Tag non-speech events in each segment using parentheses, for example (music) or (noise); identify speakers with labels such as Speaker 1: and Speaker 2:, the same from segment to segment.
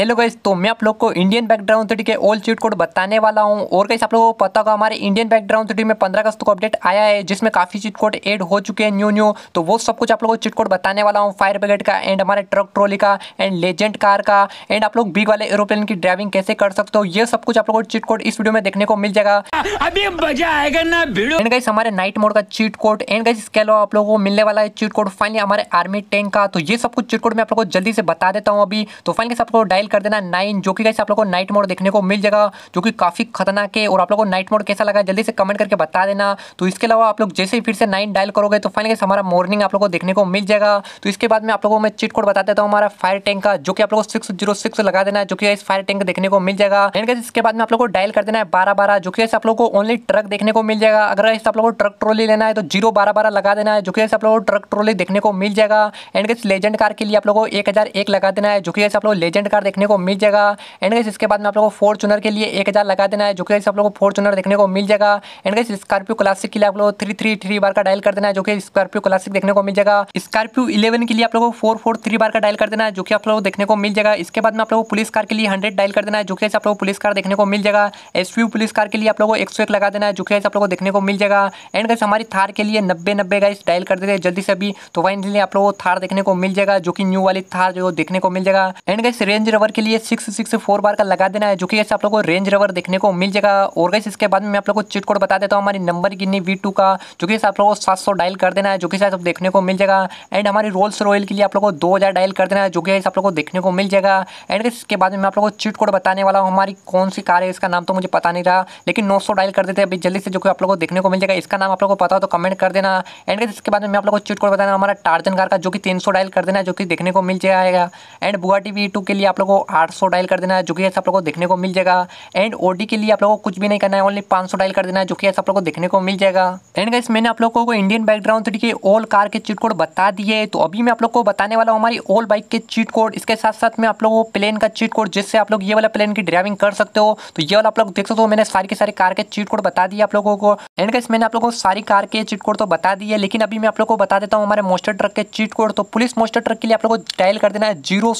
Speaker 1: hello guys तो मैं आप लोग को इंडियन बैकग्राउंड थ्री के ओल्ड चीट कोड बताने वाला हूं और गाइस आप लोगों को पता होगा हमारे इंडियन बैकग्राउंड थ्री में पंद्रह अगस्त को अपडेट आया है जिसमें काफ़ी चीट कोड एड हो चुके हैं न्यू न्यू तो वो सब कुछ आप लोगों को चीट कोड बताने वाला हूँ फायर ब्रिगेड का एंड हमारे ट्रक ट्रोली का एंड लेजेंड कार का एंड आप लोग बिग वाले एरोप्लेन की ड्राइविंग कैसे कर सकते हो ये सब कुछ आप लोग को चीट कोड इस वीडियो में देखने को मिल जाएगा अभी मजा आएगा ना वीडियो एंड गाइस हमारे नाइट मोड का चीट कोड एंड गाइस इसके अलावा आप लोगों को मिलने वाला है चीट कोड फाइनली हमारे आर्मी टैंक का तो ये सब कुछ चीट कोड मैं आप लोगों को जल्दी से बता देता हूँ अभी तो फाइनली आप लोग डायल कर देना नाइन जो कि गाइस आप लोग को नाइट मोड देखने को मिल जाएगा जो कि काफ़ी खतरनाक है और आप लोग को नाइट मोड कैसा लगा जल्दी से कमेंट करके बता देना तो इसके अलावा आप लोग जैसे ही फिर से नाइन डायल करोगे तो फाइनल गाइस हमारा मॉर्निंग आप लोग को देखने को मिल जाएगा तो इसके बाद में आप लोगों को मैं चिट कोड बता देता हूँ हमारा फायर टैंक का जो कि आप लोग को सिक्स लगा देना जो कि इस फायर टैंक देखने को मिल जाएगा एंड कैसे इसके बाद में आप लोग को डायल कर देना है बारह बारह जो कि ऐसे आप लोग को ओनली ट्रक देखने को मिल जाएगा अगर ऐसे आप लोग को ट्रक ट्रोली लेना है तो जीरो बारह बारह लगा देना है जो कि ऐसे आप लोग को ट्रक ट्रोली देखने को मिल जाएगा एंड कैसे लेजेंड कार के लिए आप लोग को एक लगा देना है जो कि ऐसे आप लोग लेजेंड कार देखने देखने को मिल जाएगा एंड गाइस इसके बाद में आप लोगों को फॉर्चुनर के लिए एक हज़ार लगा देना है जो कि आप लोगों को फॉर्चुनर देखने को मिल जाएगा एंड गाइस स्कॉर्पियो क्लासिक के लिए आप लोगों को थ्री थ्री थ्री बार का डायल कर देना है जो कि स्कॉर्पियो क्लासिक देखने को मिल जाएगा स्कॉर्पियो इलेवन के लिए आप लोगों को फोर फोर थ्री बार का डायल कर देना है जो कि आप लोगों को देखने को मिल जाएगा इसके बाद में आप लोगों को पुलिस कार के लिए हंड्रेड डायल कर देना है जो कि आप लोगों को पुलिस कार देखने को मिल जाएगा एस पुलिस कार के लिए आप लोगों को एक लगा देना है जो कि आप लोगों को देखने को मिल जाएगा एंड गाइस हमारी थार के लिए नब्बे नब्बे गाइस डायल कर देते हैं जल्दी से अभी तो फाइनली आप लोगों को थार देखने को मिल जाएगा जो कि न्यू वाली थार जो देखने को मिल जाएगा एंड गाइस रेंज रबर के लिए सिक्स सिक्स फोर बार का लगा देना है जो कि आप लोग को रेंज रबर देखने को मिल जाएगा और गैस इसके बाद में आप लोग को चिट कोड बता देता हूँ हमारी नंबर गिनी वी टू का जो कि आप लोग को सात सौ डायल कर देना है जो कि आप देखने को मिल जाएगा एंड हमारी रोल्स रॉयल के लिए आप लोग को दो हज़ार डायल कर देना है जो कि आप लोग को देखने को मिल जाएगा एंड इसके बाद में आप लोग को चिट कोड बताने वाला हूँ हमारी कौन सी कार है इसका नाम तो मुझे पता नहीं रहा लेकिन नौ सौ डायल कर देते अभी जल्दी से जो कि आप लोग को देखने को मिल जाएगा इसका नाम आप लोग को पता हो तो कमेंट कर देना एंड इसके बाद में आप लोग को चिट कोड बताना हमारा टार्जन कार का जो कि तीन सौ डायल कर देना है जो कि देखने को मिल जाएगा एंड बुआ टी वी टू के लिए आप लोग को आठ सौ डायल कर देना है जो कि आप लोग को देखने को मिल जाएगा एंड ओडी के लिए आप लोगों को कुछ भी नहीं करना है ओनली पाँच सौ डायल कर देना है जो कि आप लोग को देखने को मिल जाएगा एंड गाइस मैंने आप लोगों को इंडियन बैकग्राउंड थ्री के ओल कार के चीट कोड बता दिए तो अभी मैं आप लोग को बताने वाला हूँ हमारी ओल बाइक के चीट कोड इसके साथ साथ मैं आप लोग को प्लेन का चीट कोड जिससे आप लोग ये वाला प्लेन की ड्राइविंग कर सकते हो तो ये वाला आप लोग देख सकते हो मैंने सारी के सारी कार के चीट कोड बता दिए आप लोगों को एंड गाइस मैंने आप लोगों को सारी कार के चीट कोड तो बता दिए लेकिन अभी मैं आप लोग को बता देता हूँ हमारे मोस्टर ट्रक के चीट कोड तो पुलिस मोस्टर ट्रक के लिए आप लोग को डायल कर देना है जीरो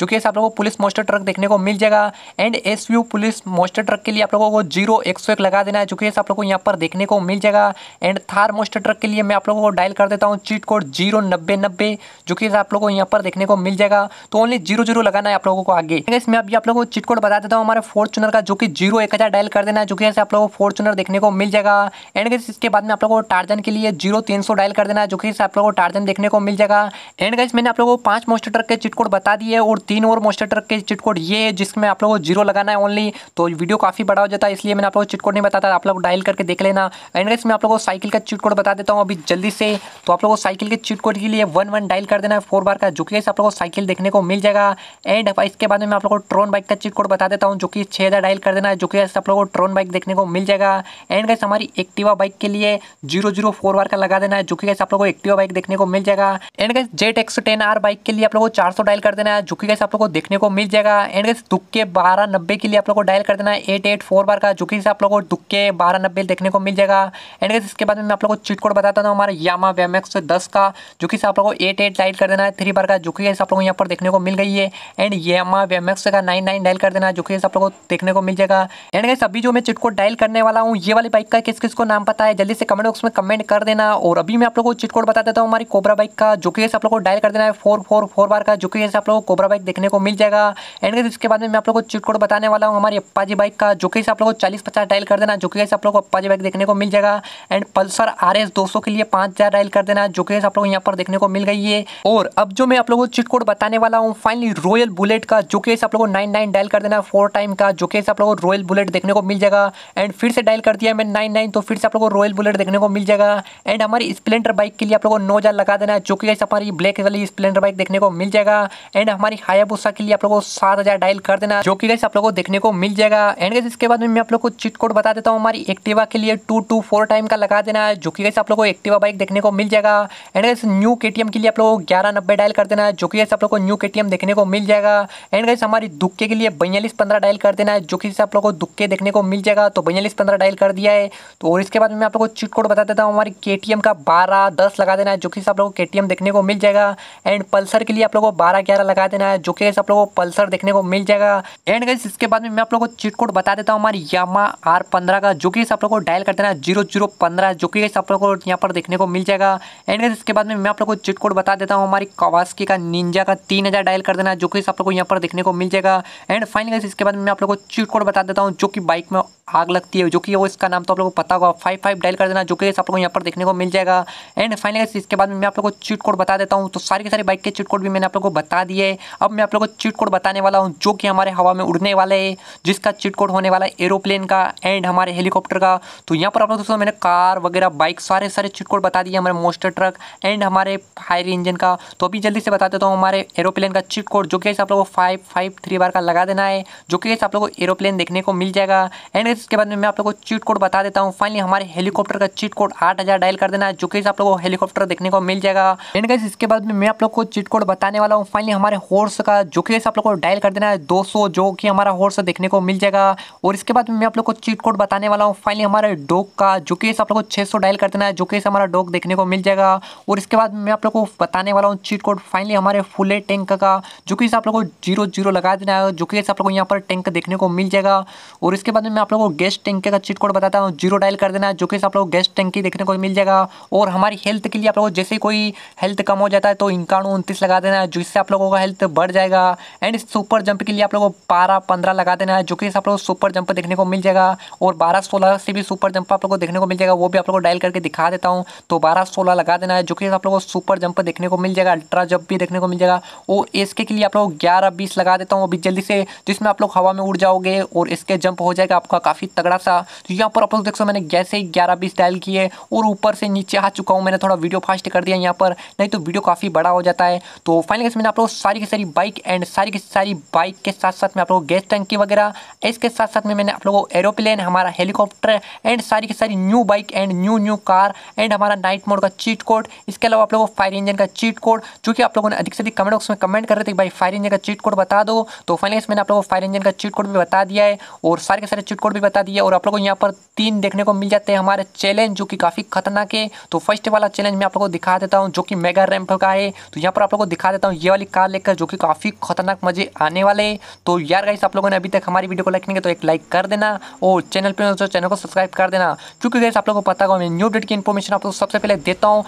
Speaker 1: जो कि आप लोगों को पुलिस मोस्टर ट्रक देखने को मिल जाएगा एंड एस पुलिस मोस्टर ट्रक के लिए आप लोगों को जीरो एक सौ एक लगा देना है जो कि आप लोगों को यहाँ पर देखने को मिल जाएगा एंड थार मोस्टर ट्रक के लिए मैं आप लोगों को डायल कर देता हूँ चीट कोड जीरो नब्बे नब्बे जो कि आप लोगों को यहाँ पर देखने को मिल जाएगा तो ओनली जीरो जीरो लगाना है आप लोगों को आगे इसमें अभी आप लोगों को चीट कोड बता देता हूँ हमारे फॉर्चुनर का जो कि जीरो डायल कर देना है जो कि आप लोगों को फॉर्चुनर देखने को मिल जाएगा एंड इसके बाद में आप लोगों को टार्जन के लिए जीरो तीन सौ डायल कर देना है जो कि आप लोगों को टार्जन देखने को मिल जाएगा एंड गाइस मैंने आप लोगों को पांच मोस्टर ट्रक के चिटकोड बता दिए और तीन और मोस्टर लेटर के चिटकोड ये है जिसमें आप लोगों को जीरो लगाना है ओनली तो वीडियो काफ़ी बड़ा हो जाता है इसलिए मैंने आप लोगों को चिटकोड नहीं बताता आप लोग डायल करके देख लेना एंड गाइस मैं आप लोगों को साइकिल का चिटकोड बता देता हूँ अभी जल्दी से तो आप लोगों को साइकिल के चिटकोड के लिए वन वन डायल कर देना है फोर बार का जो कि आप लोगों को साइकिल देखने को मिल जाएगा एंड इसके बाद में आप लोगों को ट्रोन बाइक का चिटकोड बता देता हूँ जो कि छः हज़ार डायल कर देना है जो कि आप लोगों को ट्रोन बाइक देखने को मिल जाएगा एंड गाइस हमारी एक्टिवा बाइक के लिए जीरो जीरो फोर बार का लगा देना है जो कि गैस आप लोगों को एक्टिवा बाइक देखने को मिल जाएगा and guys jet x ten R bike के लिए आप लोगों को चार सौ डायल कर देना है जो कि गैस आप लोगों को देखने को मिल जाएगा एंड गैस दुक्के बारह नब्बे के लिए आप लोग को डायल कर देना है एट एट फोर बार का जो कि आप लोग को दुक्के बारह नब्बे देखने को मिल जाएगा एंड गैस इसके बाद में मैं आप लोग को चीट कोड बताता हूँ हमारा यामा वेम एक्स दस का जो कि आप लोग को एट एट डायल कर देना है थ्री बार का जो कि आप लोग को यहाँ पर देखने को मिल गई है एंड यामा वेम एक्स का नाइन नाइन डायल कर देना है जो कि आप लोग को देखने को मिल जाएगा एंड गैस अभी जो मैं चिट कोड डायल करने वाला हूँ ये वाली बाइक का किस किस को नाम पता है जल्दी से कमेंट बॉक्स में कमेंट कर देना और अभी मैं आप लोग को चिट कोड बता देता हूँ हमारी कोबरा बाइक का जो कि आप लोग को डायल कर देना है फोर फोर फोर बार का जो कि आप लोग को कोबरा बाइक देखने को मिल जाएगा जाएगा एंड गाइस इसके बाद में मैं आप लोग को चिट कोड बताने वाला हूँ हमारी अप्पाजी बाइक का जो कि आप लोग को चालीस पचास डायल कर देना जो कि आप लोग को अप्पाजी बाइक देखने को मिल जाएगा एंड पल्सर आर एस के लिए पाँच हज़ार डायल कर देना जो कि आप लोग यहाँ पर देखने को मिल गई है और अब जो मैं आप लोग को चिट कोड बताने वाला हूँ फाइनली रॉयल बुलेट का जो कि आप लोग को नाइन नाइन डायल कर देना फोर टाइम का जो कि आप लोग को रॉयल बुलेट देखने को मिल जाएगा एंड फिर से डायल कर दिया मैं नाइन नाइन तो फिर से आप लोग को रॉयल बुलेट देखने को मिल जाएगा एंड हमारी स्प्लेंडर बाइक के लिए आप लोग को नौ लगा देना जो कि हमारी ब्लैक वाली स्प्लेंडर बाइक देखने को मिल जाएगा एंड हमारी हायाबूसा के लिए आप लोगों को सात हजार डायल कर देना जो कि गैस आप लोग को देखने को मिल जाएगा एंड गैस इसके बाद में मैं आप लोगों को चिट कोड बता देता हूँ हमारी एक्टिवा के लिए टू टू फोर टाइम का लगा देना है जो कि गैस आप लोग को एक्टिवा बाइक देखने को मिल जाएगा एंड गैस न्यू के के लिए आप लोगों को ग्यारह नब्बे डायल कर देना है जो कि गैस आप लोग को न्यू के देखने को मिल जाएगा एंड गैस हमारी दुक्के के लिए बयालीस पंद्रह डायल कर देना है जो कि आप लोग को दुक्के देखने को मिल जाएगा तो बयालीस पंद्रह डायल कर दिया है तो और इसके बाद में आप लोग को चिट कोड बता देता हूँ हमारी के का बारह दस लगा देना है जो कि आप लोग को के देखने को मिल जाएगा एंड पल्सर के लिए आप लोग को बारह ग्यारह लगा देना है जो कि आप लोगों को पल्सर देखने को मिल जाएगा एंड गाइस इसके बाद में मैं आप लोगों को चीट कोड बता देता हूँ हमारी यामा आर पंद्रह का जो कि आप लोगों को डायल कर देना जीरो जीरो पंद्रह जो कि आप लोगों को यहाँ पर देखने को मिल जाएगा एंड गाइस इसके बाद में मैं आप लोग को चीट कोड बता देता हूँ हमारी कवास्की का निंजा का तीन हज़ार डायल कर देना जो कि आप लोग को यहाँ पर देखने को मिल जाएगा एंड फाइनल गाइस इसके बाद में मैं आप लोग को चीट कोड बता देता हूँ जो कि बाइक में आग लगती है जो कि वो इसका नाम तो आप लोगों को पता होगा फाइव फाइव डायल कर देना जो कि आप लोगों को यहाँ पर देखने को मिल जाएगा एंड फाइनल इसके बाद में मैं आप लोगों को चीट कोड बता देता हूँ तो सारी की सारी बाइक के चीट कोड भी मैंने आप लोगों को बता दिए अब मैं आप लोगों को चिट कोड बताने वाला हूँ जो कि हमारे हवा में उड़ने वाले है जिसका चिट कोड होने वाला है एरोप्लेन का एंड हमारे हेलीकॉप्टर का तो यहाँ पर आप लोग दोस्तों मैंने कार वगैरह बाइक सारे सारे चिट कोड बता दिए हमारे मोस्टर ट्रक एंड हमारे फायर इंजन का तो अभी जल्दी से बता देता तो हूँ हमारे एरोप्लेन का चिट कोड जो कि आप लोगों को फाइव फाइव थ्री बार का लगा देना है जो कि आप लोग को एरोप्लेन देखने को मिल जाएगा एंड इसके बाद में मैं आप लोग को चीट कोड बता देता हूँ फाइनली हमारे हेलीकॉप्टर का चीट कोड आठ डायल कर देना है जो कि आप लोग को हेलीकॉप्टर देखने को मिल जाएगा एंड गाइज इसके बाद में मैं आप लोग को चीट कोड बताने वाला हूँ फाइनली हमारे हॉर्स का जो कि से आप लोग को डायल कर देना है 200 जो कि हमारा हॉर्स देखने को मिल जाएगा और इसके बाद मैं आप लोग को चीट कोड बताने वाला हूँ फाइनली हमारे डॉग का जो कि आप लोग को 600 डायल कर देना है जो कि हमारा डॉग देखने को मिल जाएगा और इसके बाद मैं आप लोग को बताने वाला हूँ चीट कोड फाइनली हमारे फुले टैंक का जो कि आप लोग को जीरो जीरो लगा देना है जो कि आप लोग को यहाँ पर टैंक देखने को मिल जाएगा और इसके बाद मैं आप लोग को गैस टैंक का चीट कोड बताता हूँ जीरो डायल कर देना है जो कि आप लोग को गैस टैंकी देखने को मिल जाएगा और हमारी हेल्थ के लिए आप लोग जैसे कोई हेल्थ कम हो जाता है तो इंकाणु उनतीस लगा देना है जिससे आप लोगों का हेल्थ बढ़ जाएगा एंड सुपर जंप के लिए आप लोग को बारह पंद्रह लगा देना है जो कि आप लोग सुपर जंप देखने को मिल जाएगा और बारह सोलह से भी सुपर जंप आप लोग को देखने को मिल जाएगा वो भी आप लोग को डायल करके दिखा देता हूँ तो बारह सोलह लगा देना है जो कि आप लोग को सुपर जंप देखने को मिल जाएगा अल्ट्रा जंप भी देखने को मिल जाएगा और इसके लिए आप लोग ग्यारह बीस लगा देता हूँ अभी जल्दी से जिसमें आप लोग हवा में उड़ जाओगे और इसके जंप हो जाएगा आपका काफ़ी तगड़ा सा तो यहाँ पर आप लोग देख सो मैंने जैसे ही ग्यारह बीस डायल किए और ऊपर से नीचे आ चुका हूँ मैंने थोड़ा वीडियो फास्ट कर दिया यहाँ पर नहीं तो वीडियो काफ़ी बड़ा हो जाता है तो फाइनली मैंने आप लोग सारी की सारी बाइक एंड सारी की सारी बाइक के साथ साथ में आप लोगों को गैस टंकी वगैरह इसके साथ साथ में मैंने आप लोगों को एरोप्लेन हमारा हेलीकॉप्टर एंड सारी की सारी new bike and new new car एंड हमारा नाइट मोड का चीट कोड इसके अलावा आप लोगों को फायर इंजन का चीट कोड जो आप लोगों ने अधिक से अधिक कमेंट बॉक्स में कमेंट कर रहे थे भाई फायर इंजन का चीट कोड बता दो तो फाइनल मैंने आप लोगों को फायर इंजन का चीट कोड भी बता दिया है और सारे के सारे चीट कोड भी बता दिया और आप लोगों को यहाँ पर तीन देखने को मिल जाते हैं हमारे चैलेंज जो कि काफ़ी खतरनाक है तो फर्स्ट वाला चैलेंज मैं आप लोगों को दिखा देता हूँ जो कि मेगा रैम्प का है तो यहाँ पर आप लोगों को दिखा देता हूँ ये वाली कार लेकर जो कि काफ़ी खतरनाक खतरनाक मजे आने वाले हैं तो यार गाइस आप लोगों ने अभी तक हमारी वीडियो को लाइक नहीं किया तो एक लाइक कर देना और चैनल पर तो चैनल को सब्सक्राइब कर देना क्योंकि गाइस आप लोगों को पता होगा मैं न्यू अपडेट की इन्फॉर्मेशन आपको सबसे पहले देता हूँ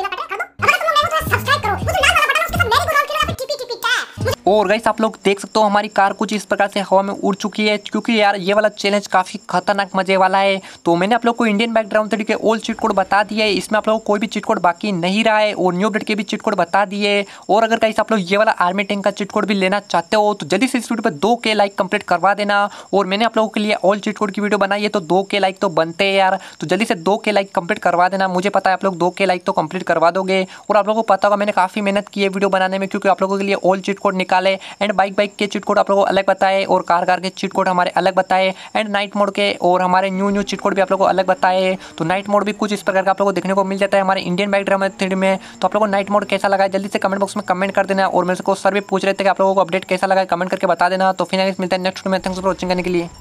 Speaker 1: (laughs) और गाइस आप लोग देख सकते हो हमारी कार कुछ इस प्रकार से हवा में उड़ चुकी है क्योंकि यार ये वाला चैलेंज काफ़ी खतरनाक मजे वाला है तो मैंने आप लोग को इंडियन बैकग्राउंड थ्री के ओल्ड चिट कोड बता दिया है इसमें आप लोग कोई भी चिट कोड बाकी नहीं रहा है और न्यू अपडेट के भी चिट कोड बता दिए और अगर कहीं आप लोग ये वाला आर्मी टैंक का चिट कोड भी लेना चाहते हो तो जल्दी से इस वीडियो पर दो के लाइक कंप्लीट करवा देना और मैंने आप लोगों के लिए ऑल चिट कोड की वीडियो बनाई है तो दो के लाइक तो बनते हैं यार तो जल्दी से दो के लाइक कंप्लीट करवा देना मुझे पता है आप लोग दो के लाइक तो कंप्लीट करवा दोगे और आप लोगों को पता होगा मैंने काफ़ी मेहनत की है वीडियो बनाने में क्योंकि आप लोगों के लिए ऑल चिट कोड निकल निकाले एंड बाइक बाइक के चीट कोड आप लोगों को अलग बताए और कार कार के चीट हमारे अलग बताए एंड नाइट मोड के और हमारे न्यू न्यू चीट कोड भी आप लोगों को अलग बताए तो नाइट मोड भी कुछ इस प्रकार का आप लोगों को देखने को मिल जाता है हमारे इंडियन बाइक ड्रामा थ्री में तो आप लोगों को नाइट मोड कैसा लगा जल्दी से कमेंट बॉक्स में कमेंट कर देना और मेरे को सर भी पूछ रहे थे कि आप लोगों को अपडेट कैसा लगा कमेंट करके बता देना तो फिर मिलता है नेक्स्ट में थैंक्स फॉर वॉचिंग करने के लिए